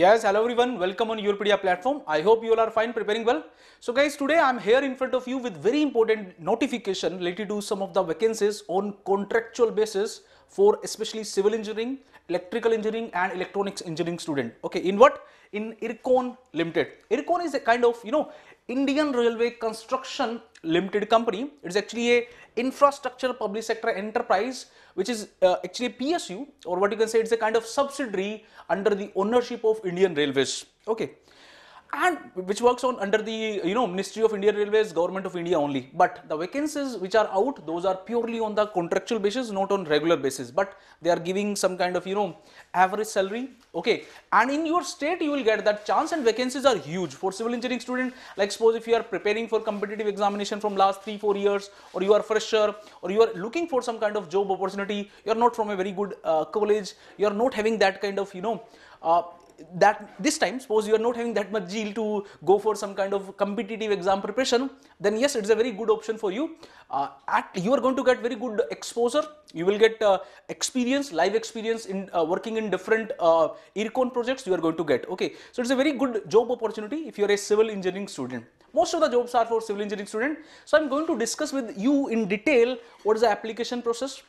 Yes, hello everyone, welcome on Europedia platform. I hope you all are fine, preparing well. So guys, today I'm here in front of you with very important notification related to some of the vacancies on contractual basis for especially civil engineering, electrical engineering and electronics engineering student. Okay, in what? in Ircon Limited. Ircon is a kind of, you know, Indian Railway Construction Limited company. It's actually a infrastructure public sector enterprise which is uh, actually a PSU or what you can say it's a kind of subsidiary under the ownership of Indian Railways. Okay and which works on under the you know ministry of indian railways government of india only but the vacancies which are out those are purely on the contractual basis not on regular basis but they are giving some kind of you know average salary okay and in your state you will get that chance and vacancies are huge for civil engineering student like suppose if you are preparing for competitive examination from last 3 4 years or you are fresher or you are looking for some kind of job opportunity you are not from a very good uh, college you are not having that kind of you know uh, that this time suppose you are not having that much zeal to go for some kind of competitive exam preparation then yes it is a very good option for you uh, at you are going to get very good exposure you will get uh, experience live experience in uh, working in different uh, projects you are going to get okay so it's a very good job opportunity if you are a civil engineering student most of the jobs are for civil engineering student so i'm going to discuss with you in detail what is the application process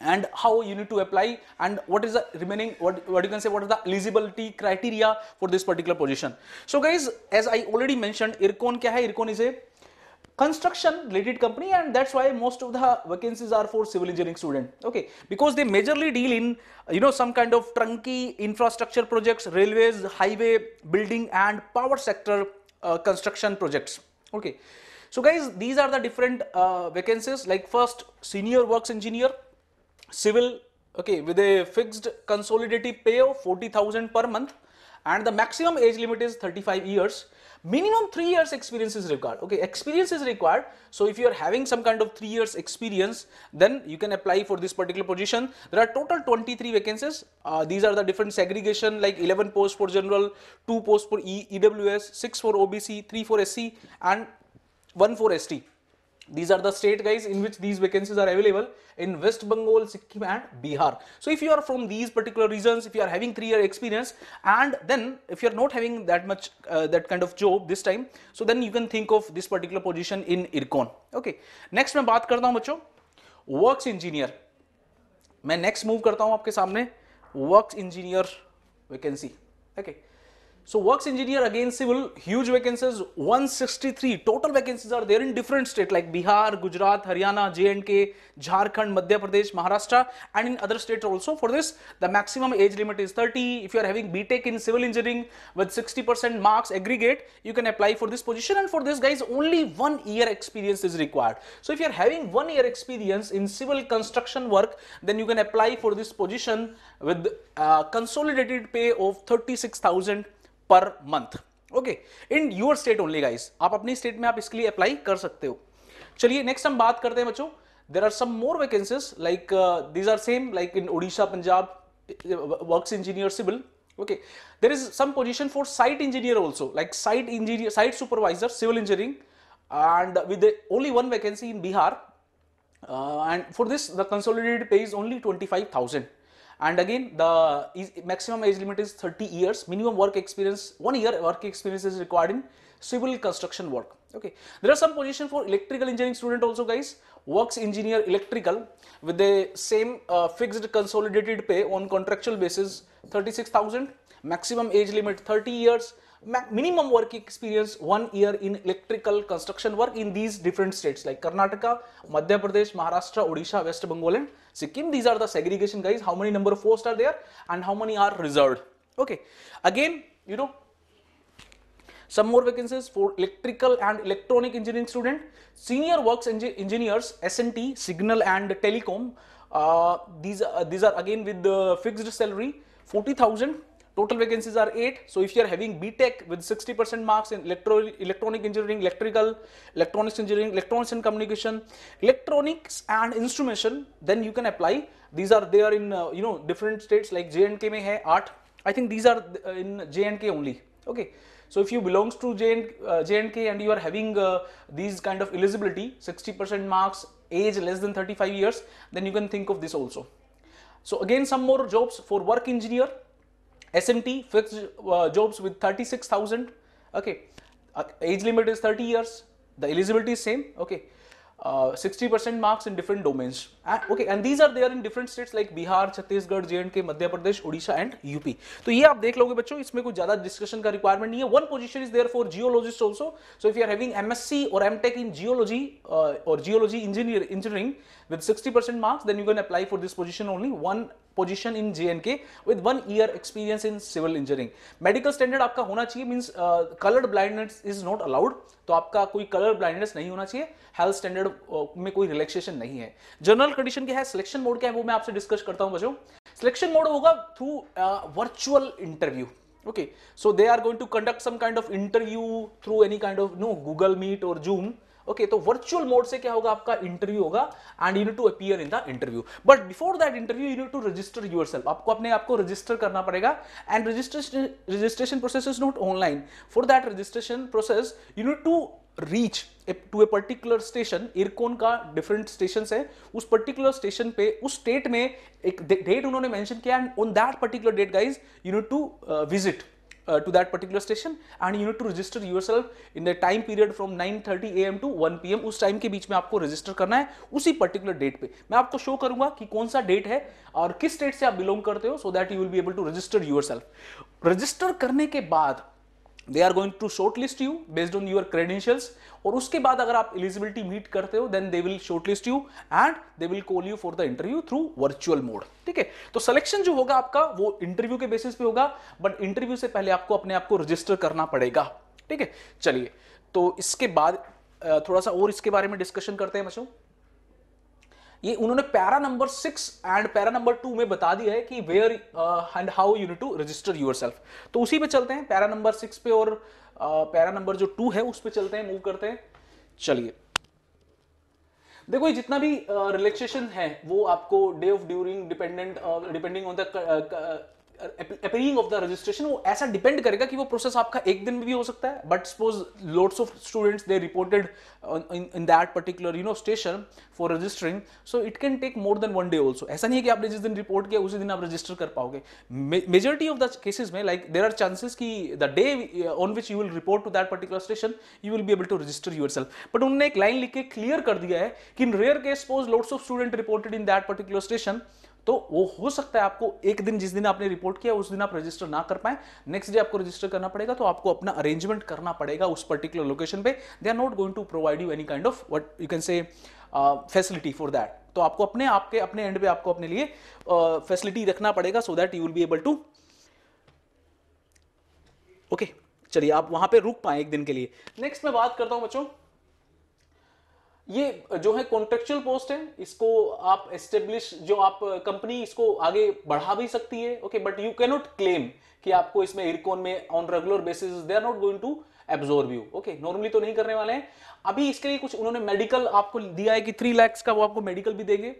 and how you need to apply and what is the remaining what, what you can say what is the eligibility criteria for this particular position. So guys as I already mentioned IRCON kya hai IRCON is a construction related company and that's why most of the vacancies are for civil engineering student okay because they majorly deal in you know some kind of trunky infrastructure projects railways highway building and power sector uh, construction projects okay so guys these are the different uh, vacancies like first senior works engineer civil okay with a fixed consolidated pay of 40,000 per month and the maximum age limit is 35 years minimum 3 years experience is required okay experience is required so if you are having some kind of 3 years experience then you can apply for this particular position there are total 23 vacancies uh, these are the different segregation like 11 posts for general 2 posts for e ews 6 for obc 3 for sc and 1 for st these are the state guys in which these vacancies are available in West Bengal, Sikkim and Bihar. So if you are from these particular regions, if you are having 3 year experience and then if you are not having that much uh, that kind of job this time, so then you can think of this particular position in IRCON. Okay. Next I बात करता हूँ बच्चों works engineer मैं next move करता हूँ आपके सामने works engineer so works engineer again civil, huge vacancies, 163 total vacancies are there in different states like Bihar, Gujarat, Haryana, J&K, Jharkhand, Madhya Pradesh, Maharashtra and in other states also. For this, the maximum age limit is 30. If you are having BTEC in civil engineering with 60% marks aggregate, you can apply for this position and for this guys only one year experience is required. So if you are having one year experience in civil construction work, then you can apply for this position with uh, consolidated pay of 36,000 per month okay in your state only guys आप अपनी state में आप इसके लिए apply कर सकते हो चलिए नेक्स्ट हम बात करते हैं बच्चों there are some more vacancies like these are same like in Odisha Punjab work engineer civil okay there is some position for site engineer also like site engineer site supervisor civil engineering and with only one vacancy in Bihar and for this the consolidated pay is only twenty five thousand and again the maximum age limit is 30 years minimum work experience one year work experience is required in civil construction work okay there are some position for electrical engineering student also guys works engineer electrical with the same uh, fixed consolidated pay on contractual basis 36000 maximum age limit 30 years minimum work experience one year in electrical construction work in these different states like Karnataka, Madhya Pradesh, Maharashtra, Odisha, West Bengal and Sikkim. These are the segregation guys, how many number of posts are there and how many are reserved. Okay, again, you know, some more vacancies for electrical and electronic engineering student, senior works engineers, S&T, signal and telecom. Uh, these, uh, these are again with the fixed salary 40,000 Total vacancies are 8. So if you are having btech with 60% marks in electro electronic engineering, electrical, electronics engineering, electronics and communication, electronics and instrumentation, then you can apply. These are there in uh, you know different states like JNK may hai art. I think these are uh, in JNK only. Okay. So if you belongs to JN, uh, JNK and you are having uh, these kind of eligibility, 60% marks, age less than 35 years, then you can think of this also. So again some more jobs for work engineer, SMT fixed uh, jobs with 36,000, okay. Uh, age limit is 30 years. The eligibility is same, okay. 60% uh, marks in different domains, okay. And these are there in different states like Bihar, Chhattisgarh, J&K, Madhya Pradesh, Odisha and UP. So, you can see this, kids. There is no more discussion ka requirement. Nahi One position is there for geologist also. So, if you are having MSc or M.Tech in geology or geology engineering with 60% marks, then you can apply for this position only. One position in J K with one year experience in civil engineering medical standard आपका होना चाहिए means colour blindness is not allowed तो आपका कोई colour blindness नहीं होना चाहिए health standard uh, में कोई रिलैक्सेशन नहीं है जनरल कंडीशन क्या है सिलेक्शन मोड क्या है वो मैं आपसे डिस्कस करता हूं बच्चों सिलेक्शन मोड होगा through virtual interview okay so they are going to conduct some kind of interview through any kind of no Google Meet और जूम ओके तो वर्चुअल मोड से क्या होगा आपका इंटरव्यू होगा and you need to appear in the interview but before that interview you need to register your आपको अपने आपको रजिस्टर करना पड़ेगा and registration registration process is not online for that registration process you need to reach to a particular station Ircon का different station है उस particular station पे उस स्टेट में एक डेट उन्होंने मैंशन किया and on that particular date guys you need to visit uh, to that particular station and you need to register yourself in the time period from 9:30 am to 1 pm उस time के बीच में आपको register करना है उसी particular date पे मैं आपको शो करूंगा कि कौन सा डेट है और किस डेट से आप बिलोंग करते हो so that you will be able to register yourself register करने के बाद they are going to shortlist you based on your credentials और उसके बाद अगर आप एलिजिबिलिटी मीट करते हो then they will shortlist you and they will call you for the interview through virtual mode ठीक है तो सिलेक्शन जो होगा आपका वो इंटरव्यू के बेसिस पे होगा बट इंटरव्यू से पहले आपको अपने आप को रजिस्टर करना पड़ेगा ठीक है चलिए तो इसके बाद थोड़ा सा और इसके बारे में डिस्कशन करते हैं बच्चों ये उन्होंने para number six and para number two में बता दिया है कि where and how you need to register your तो उसी पे चलते हैं पैरा नंबर सिक्स पे और uh, पैरा uh, नंबर जो टू है उस पर चलते हैं मूव करते हैं चलिए देखो ये जितना भी रिलैक्सेशन uh, है वो आपको day of during dependent depending on the appearing of the registration वो ऐसा डिपेंड करेगा कि वो प्रोसेस आपका एक दिन में भी हो सकता है but suppose loads of students they reported in that particular you know station for registering so it can take more than one day also ऐसा नहीं है कि आपने जिस दिन रिपोर्ट किया उसी दिन आप रजिस्टर कर पाओगे मेजोरिटी ऑफ द केसेज में लाइक देर आर चांसेस की the day on which you will report to that particular station you will be able to register yourself but उन्होंने एक लाइन लिख के क्लियर कर दिया है कि in rare case suppose loads of student reported in that particular station तो वो हो सकता है आपको एक दिन जिस दिन आपने रिपोर्ट किया उस दिन आप रजिस्टर ना कर पाए नेक्स्ट डे आपको रजिस्टर करना पड़ेगा तो आपको अपना अरेंजमेंट करना पड़ेगा उस पर्टिकुलर लोकेशन पे they are not going to provide you any kind of what you can say facility for that तो आपको अपने आपके अपने एंड पे आपको अपने लिए फैसिलिटी uh, रखना पड़ेगा so that you will be able to okay चलिए आप वहां पे रुक पाए एक दिन के लिए नेक्स्ट मैं बात करता हूं बच्चों ये जो है कॉन्ट्रेक्चुअल पोस्ट है इसको आप एस्टेब्लिश जो आप कंपनी uh, इसको आगे बढ़ा भी सकती है okay but you cannot claim कि आपको इसमें इरकोन में on regular basis they are not going to absorb you okay normally तो नहीं करने वाले हैं अभी इसके लिए कुछ उन्होंने मेडिकल आपको दिया है कि थ्री लैक्स का वो आपको मेडिकल भी देंगे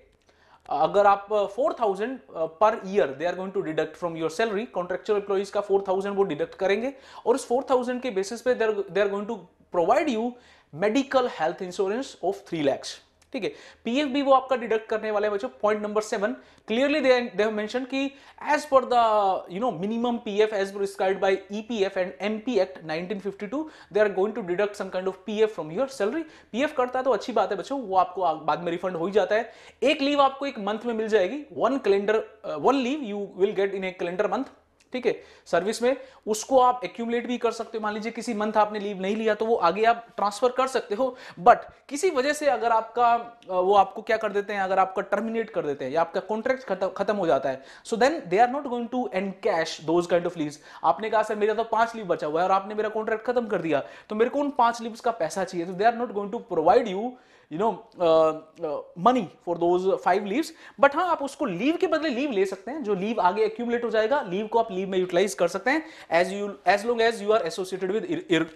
अगर आप four thousand per year they are going to deduct from your salary contractual employees का फोर थाउजेंड वो डिडक्ट करेंगे और उस फोर थाउजेंड के बेसिस पे they are going to provide you medical health insurance of three lakhs ठीक है PF भी वो आपका डिडक्ट करने वाले बच्चों point number seven clearly they have mention कि as per the you know minimum PF as per prescribed by EPF and MP Act 1952 they are going to deduct some kind of PF from your salary PF करता है तो अच्छी बात है बच्चों वो आपको बाद में रिफंड हो ही जाता है एक लीव आपको एक मंथ में मिल जाएगी one calendar one leave you will get in a calendar month ठीक है सर्विस में उसको आप एक्यूमलेट भी कर सकते हो मान लीजिए किसी मंथ आपने लीव नहीं लिया तो वो आगे आप ट्रांसफर कर सकते हो बट किसी वजह से अगर आपका वो आपको क्या कर देते हैं अगर आपका टर्मिनेट कर देते हैं या आपका कॉन्ट्रैक्ट खत्म हो जाता है so then they are not going to encash those kind of leaves आपने कहा सर मेरा तो पांच लीव बचा हुआ है और आपने मेरा कॉन्ट्रैक्ट खत्म कर दिया तो मेरे को उन पांच लीव का पैसा चाहिए तो they are not going to provide you you know money for those five leaves but हाँ आप उसको लीव के बदले लीव ले सकते हैं जो लीव आगे एक्यूमुलेट हो जाएगा लीव को आप लीव में यूटिलाइज कर सकते हैं as you as long as you are associated with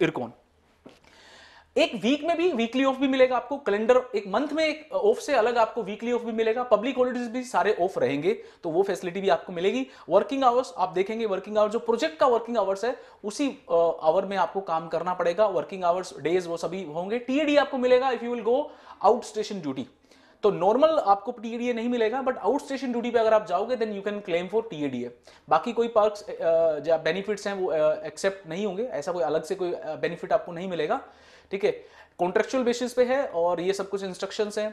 Ircon एक वीक में भी वीकली ऑफ भी मिलेगा आपको कैलेंडर एक मंथ में एक ऑफ से अलग आपको वीकली ऑफ भी मिलेगा पब्लिक हॉलीडेज भी सारे ऑफ रहेंगे तो वो फैसिलिटी भी आपको मिलेगी वर्किंग आवर्स आप देखेंगे वर्किंग आवर्स जो प्रोजेक्ट का वर्किंग आवर्स है उसी आवर में आपको काम करना पड़ेगा वर्किंग आवर्स डेज वो सभी होंगे टीएडी आपको मिलेगा if you will go out station duty तो नॉर्मल आपको टीएडीए नहीं मिलेगा बट आउट स्टेशन ड्यूटी पे अगर आप जाओगे then you can claim for TADA बाकी कोई पर्क्स जो बेनिफिट्स हैं वो एक्सेप्ट नहीं होंगे ऐसा कोई अलग से कोई बेनिफिट आपको नहीं मिलेगा ठीक है कॉन्ट्रेक्चुअल बेसिस पे है और ये सब कुछ इंस्ट्रक्शन है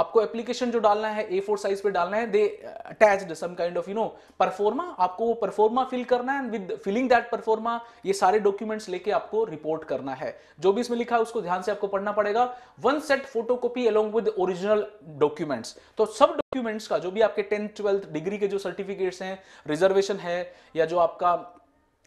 आपको एप्लीकेशन जो डालना है ए फोर साइज पे डालना है they attach some kind of you know proforma आपको वो परफॉर्मा फिल करना है विद फिलिंग दैट परफॉर्मा ये सारे डॉक्यूमेंट्स लेके आपको रिपोर्ट करना है जो भी इसमें लिखा है उसको ध्यान से आपको पढ़ना पड़ेगा one set photocopy along with original documents तो सब डॉक्यूमेंट्स का जो भी आपके टेंथ ट्वेल्थ डिग्री के जो सर्टिफिकेट्स हैं रिजर्वेशन है या जो आपका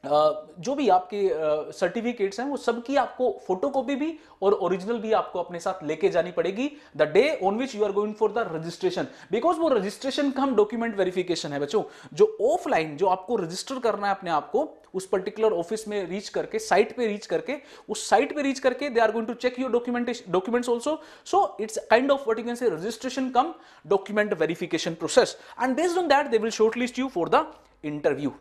जो भी आपके सर्टिफिकेट्स हैं वो सबकी आपको फोटोकॉपी भी और ओरिजिनल भी आपको अपने साथ लेके जानी पड़ेगी the day on which you are going for the registration because वो रजिस्ट्रेशन कम डॉक्यूमेंट वेरिफिकेशन है बच्चों जो ऑफलाइन जो आपको रजिस्टर करना है अपने आप को उस पर्टिकुलर ऑफिस में रीच करके साइट पे रीच करके उस साइट पे रीच करके they are going to check your documentation documents also so it's kind of what you can say registration cum document verification process and based on that they will shortlist you for the interview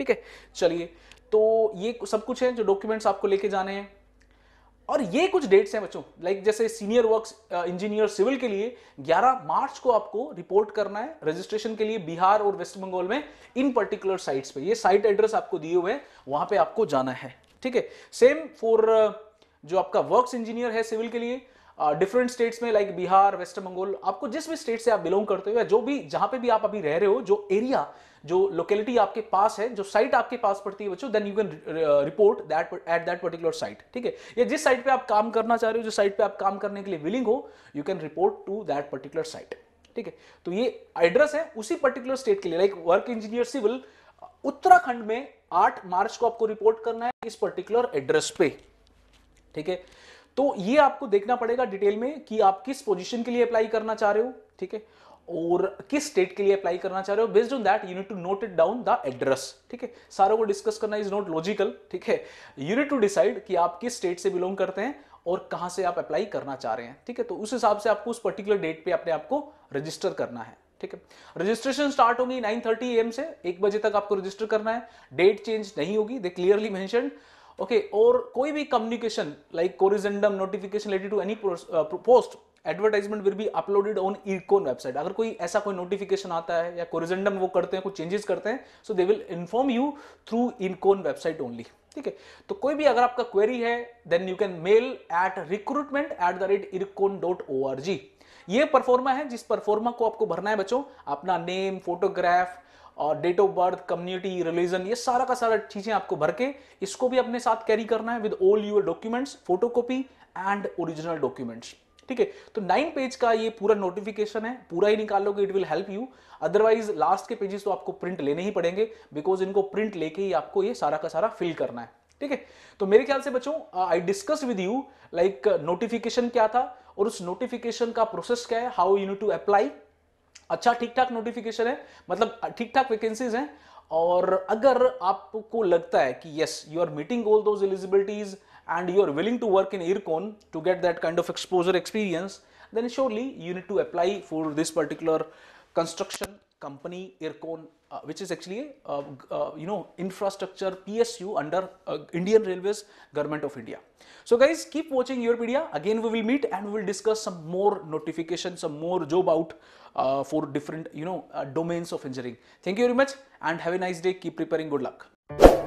ठीक है चलिए तो ये सब कुछ है जो documents आपको लेके जाने हैं और ये कुछ डेट्स हैं बच्चों लाइक जैसे सीनियर वर्क्स इंजीनियर सिविल के लिए 11 मार्च को आपको रिपोर्ट करना है रजिस्ट्रेशन के लिए बिहार और वेस्ट बंगाल में इन पर्टिकुलर साइट्स पे ये साइट एड्रेस आपको दिए हुए हैं वहां पे आपको जाना है ठीक है सेम फॉर uh, जो आपका वर्क्स इंजीनियर है सिविल के लिए डिफरेंट स्टेट्स में लाइक बिहार वेस्ट बंगाल आपको जिस भी स्टेट से आप बिलोंग करते हो या जो भी जहां पे भी आप अभी रह रहे हो जो एरिया जो लोकेलिटी आपके पास है जो साइट आपके पास पड़ती है बच्चों then you can report that at that particular site ठीक है या जिस साइट पे आप काम करना चाह रहे हो जो साइट पे आप काम करने के लिए विलिंग हो you can report to that particular site ठीक है तो ये एड्रेस है उसी पर्टिकुलर स्टेट के लिए like work engineer civil Uttarakhand में 8 मार्च को आपको रिपोर्ट करना है इस पर्टिकुलर एड्रेस पे ठीक है तो ये आपको देखना पड़ेगा डिटेल में कि आप किस पोजीशन के लिए अप्लाई करना चाह रहे हो ठीक है और किस स्टेट के लिए अप्लाई करना चाह रहे हो based on that you need to note it down the address ठीक है सारों को डिस्कस करना इज नॉट लॉजिकल ठीक है यू नीड टू डिसाइड कि आप किस स्टेट से बिलोंग करते हैं और कहां से आप अप्लाई करना चाह रहे हैं ठीक है तो उस हिसाब से आपको उस पर्टिकुलर डेट पे अपने आपको रजिस्टर करना है ठीक है रजिस्ट्रेशन स्टार्ट होगी 9:30 थर्टी एम से एक बजे तक आपको रजिस्टर करना है डेट चेंज नहीं होगी दे क्लियरली मैंशन ओके और कोई भी communication like corrigendum notification related to any post advertisement will be uploaded on Ircon website अगर कोई ऐसा कोई नोटिफिकेशन आता है या कोरिजेंडम वो करते हैं कुछ चेंजेस करते हैं so they will inform you through Ircon website only ठीक है तो कोई भी अगर आपका क्वेरी है then you can mail at recruitment at the rate Ircon dot O R G ये परफॉर्मा है जिस परफॉर्मा को आपको भरना है बच्चों अपना नेम फोटोग्राफ और date of birth community religion ये सारा का सारा चीज़ें आपको भर के इसको भी अपने साथ कैरी करना है with all your documents photocopy and original documents ठीक है तो नाइन पेज का ये पूरा नोटिफिकेशन है पूरा ही निकालोगे it will help you otherwise last के पेजेस तो आपको प्रिंट लेने ही पड़ेंगे बिकॉज इनको प्रिंट लेके ही आपको ये सारा का सारा फिल करना है ठीक है तो मेरे ख्याल से बच्चों I discuss with you like notification क्या था और उस नोटिफिकेशन का प्रोसेस क्या है how you need to apply अच्छा ठीक ठाक नोटिफिकेशन है मतलब ठीक ठाक वैकेंसीज हैं और अगर आपको लगता है कि yes you are meeting all those eligibilities and you are willing to work in Ircon to get that kind of exposure experience then surely you need to apply for this particular construction company Ircon, uh, which is actually a, uh, uh you know infrastructure PSU under uh, Indian Railways Government of India. So guys, keep watching your video Again, we will meet and we will discuss some more notifications, some more job out uh, for different you know domains of engineering. Thank you very much and have a nice day. Keep preparing. Good luck.